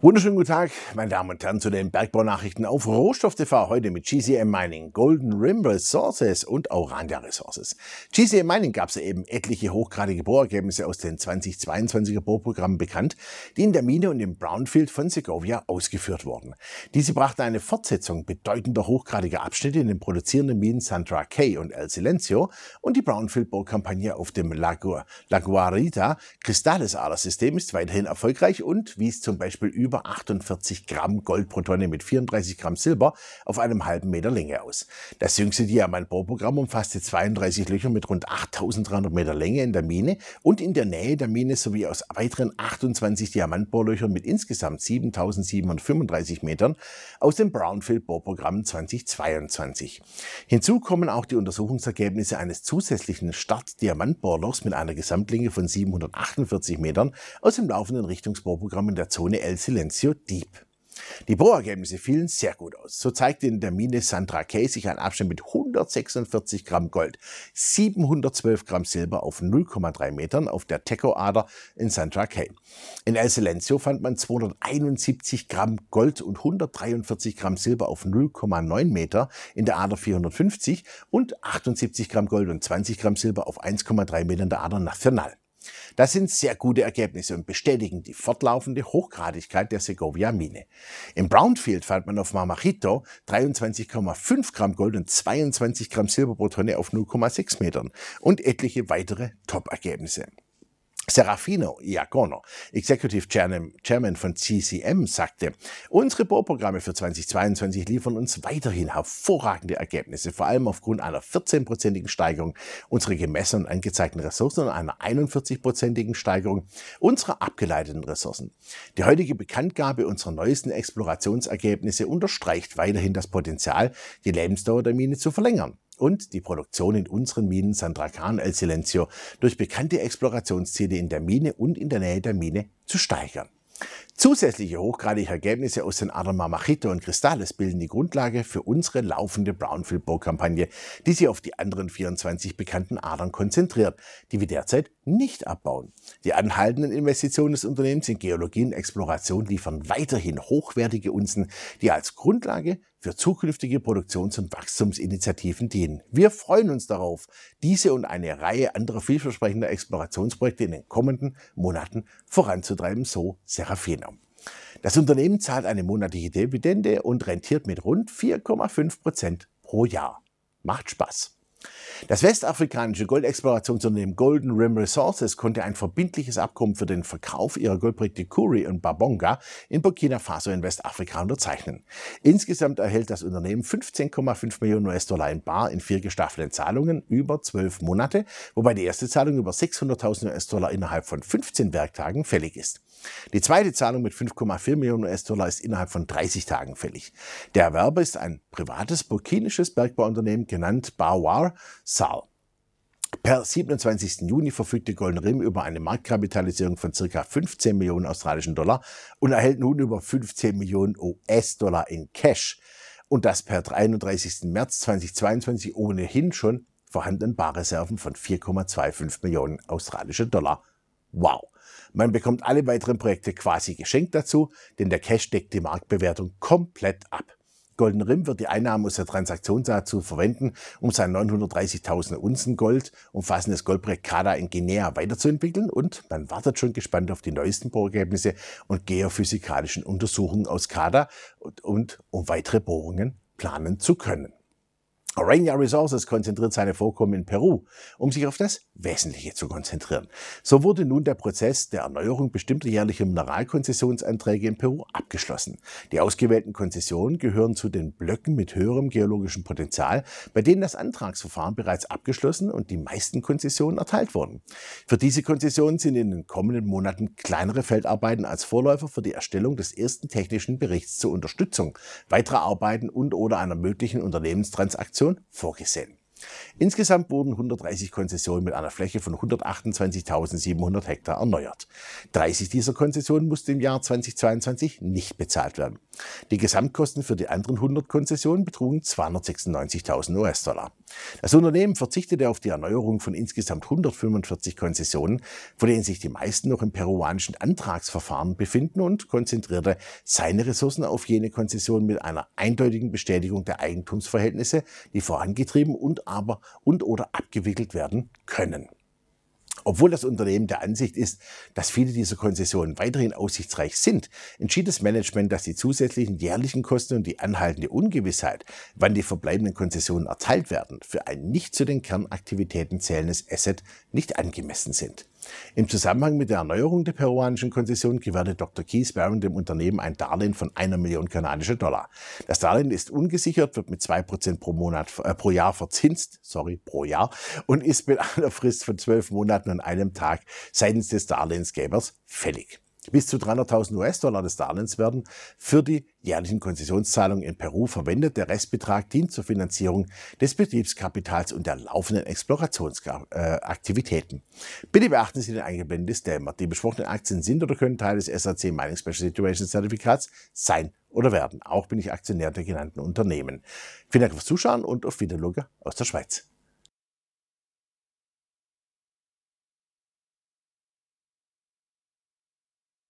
Wunderschönen guten Tag, meine Damen und Herren, zu den Bergbaunachrichten auf Rohstoff TV. Heute mit GCM Mining, Golden Rim Resources und Orania Resources. GCM Mining gab es eben etliche hochgradige Bohrergebnisse aus den 2022er Bohrprogrammen bekannt, die in der Mine und im Brownfield von Segovia ausgeführt wurden. Diese brachten eine Fortsetzung bedeutender hochgradiger Abschnitte in den produzierenden Minen Sandra Cay und El Silencio und die Brownfield-Bohrkampagne auf dem Lagu Laguarita Cristales-Ader-System ist weiterhin erfolgreich und wies zum Beispiel über über 48 Gramm Gold pro Tonne mit 34 Gramm Silber auf einem halben Meter Länge aus. Das jüngste Diamantbohrprogramm umfasste 32 Löcher mit rund 8300 Meter Länge in der Mine und in der Nähe der Mine sowie aus weiteren 28 Diamantbohrlöchern mit insgesamt 7735 Metern aus dem Brownfield-Bohrprogramm 2022. Hinzu kommen auch die Untersuchungsergebnisse eines zusätzlichen Start-Diamantbohrlochs mit einer Gesamtlänge von 748 Metern aus dem laufenden Richtungsbohrprogramm in der Zone El Silencio Silencio Deep. Die Bohrergebnisse fielen sehr gut aus. So zeigte in der Mine Sandra Kay sich ein Abstand mit 146 Gramm Gold, 712 Gramm Silber auf 0,3 Metern auf der Teco-Ader in Sandra Kay. In El Silencio fand man 271 Gramm Gold und 143 Gramm Silber auf 0,9 Meter in der Ader 450 und 78 Gramm Gold und 20 Gramm Silber auf 1,3 Meter in der Ader Nacional. Das sind sehr gute Ergebnisse und bestätigen die fortlaufende Hochgradigkeit der Segovia-Mine. Im Brownfield fand man auf Marmachito 23,5 Gramm Gold und 22 Gramm Silber pro Tonne auf 0,6 Metern und etliche weitere Top-Ergebnisse. Serafino Iacono, Executive Chairman von CCM, sagte, unsere Bohrprogramme für 2022 liefern uns weiterhin hervorragende Ergebnisse, vor allem aufgrund einer 14-prozentigen Steigerung unserer gemessenen und angezeigten Ressourcen und einer 41-prozentigen Steigerung unserer abgeleiteten Ressourcen. Die heutige Bekanntgabe unserer neuesten Explorationsergebnisse unterstreicht weiterhin das Potenzial, die Lebensdauer der Mine zu verlängern und die Produktion in unseren Minen Sandracan El Silencio durch bekannte Explorationsziele in der Mine und in der Nähe der Mine zu steigern. Zusätzliche hochgradige Ergebnisse aus den Adama Machito und Cristales bilden die Grundlage für unsere laufende Brownfield Bow-Kampagne, die sich auf die anderen 24 bekannten Adern konzentriert, die wir derzeit nicht abbauen. Die anhaltenden Investitionen des Unternehmens in Geologie und Exploration liefern weiterhin hochwertige Unzen, die als Grundlage für zukünftige Produktions- und Wachstumsinitiativen dienen. Wir freuen uns darauf, diese und eine Reihe anderer vielversprechender Explorationsprojekte in den kommenden Monaten voranzutreiben, so Serafina. Das Unternehmen zahlt eine monatliche Dividende und rentiert mit rund 4,5 Prozent pro Jahr. Macht Spaß. Das westafrikanische Goldexplorationsunternehmen Golden Rim Resources konnte ein verbindliches Abkommen für den Verkauf ihrer Goldprojekte Kuri und Babonga in Burkina Faso in Westafrika unterzeichnen. Insgesamt erhält das Unternehmen 15,5 Millionen US-Dollar in Bar in vier gestaffelten Zahlungen über zwölf Monate, wobei die erste Zahlung über 600.000 US-Dollar innerhalb von 15 Werktagen fällig ist. Die zweite Zahlung mit 5,4 Millionen US-Dollar ist innerhalb von 30 Tagen fällig. Der Erwerber ist ein privates burkinisches Bergbauunternehmen genannt Bawar Sal. Per 27. Juni verfügte Golden Rim über eine Marktkapitalisierung von circa 15 Millionen australischen Dollar und erhält nun über 15 Millionen US-Dollar in Cash. Und das per 31. März 2022 ohnehin schon vorhandenen Barreserven von 4,25 Millionen australische Dollar. Wow. Man bekommt alle weiteren Projekte quasi geschenkt dazu, denn der Cash deckt die Marktbewertung komplett ab. Golden Rim wird die Einnahmen aus der Transaktion dazu verwenden, um sein 930.000 Unzen Gold umfassendes Goldprojekt Kada in Guinea weiterzuentwickeln und man wartet schon gespannt auf die neuesten Bohrergebnisse und geophysikalischen Untersuchungen aus Kada und, und um weitere Bohrungen planen zu können. Orania Resources konzentriert seine Vorkommen in Peru, um sich auf das Wesentliche zu konzentrieren. So wurde nun der Prozess der Erneuerung bestimmter jährlicher Mineralkonzessionsanträge in Peru abgeschlossen. Die ausgewählten Konzessionen gehören zu den Blöcken mit höherem geologischem Potenzial, bei denen das Antragsverfahren bereits abgeschlossen und die meisten Konzessionen erteilt wurden. Für diese Konzessionen sind in den kommenden Monaten kleinere Feldarbeiten als Vorläufer für die Erstellung des ersten technischen Berichts zur Unterstützung weiterer Arbeiten und oder einer möglichen Unternehmenstransaktion Konzession vorgesehen. Insgesamt wurden 130 Konzessionen mit einer Fläche von 128.700 Hektar erneuert. 30 dieser Konzessionen mussten im Jahr 2022 nicht bezahlt werden. Die Gesamtkosten für die anderen 100 Konzessionen betrugen 296.000 US-Dollar. Das Unternehmen verzichtete auf die Erneuerung von insgesamt 145 Konzessionen, von denen sich die meisten noch im peruanischen Antragsverfahren befinden und konzentrierte seine Ressourcen auf jene Konzessionen mit einer eindeutigen Bestätigung der Eigentumsverhältnisse, die vorangetrieben und aber und oder abgewickelt werden können. Obwohl das Unternehmen der Ansicht ist, dass viele dieser Konzessionen weiterhin aussichtsreich sind, entschied das Management, dass die zusätzlichen jährlichen Kosten und die anhaltende Ungewissheit, wann die verbleibenden Konzessionen erteilt werden, für ein nicht zu den Kernaktivitäten zählendes Asset nicht angemessen sind. Im Zusammenhang mit der Erneuerung der peruanischen Konzession gewährte Dr. Keith Barron dem Unternehmen ein Darlehen von einer Million kanadische Dollar. Das Darlehen ist ungesichert, wird mit zwei Prozent pro Monat, äh, pro Jahr verzinst, sorry, pro Jahr und ist mit einer Frist von zwölf Monaten und einem Tag seitens des Darlehensgebers fällig bis zu 300.000 US-Dollar des Darlehens werden für die jährlichen Konzessionszahlungen in Peru verwendet. Der Restbetrag dient zur Finanzierung des Betriebskapitals und der laufenden Explorationsaktivitäten. Äh, Bitte beachten Sie den eingeblendeten Disclaimer. Die besprochenen Aktien sind oder können Teil des SAC Mining Special Situation Zertifikats sein oder werden. Auch bin ich Aktionär der genannten Unternehmen. Vielen Dank fürs Zuschauen und auf Wiederloge aus der Schweiz.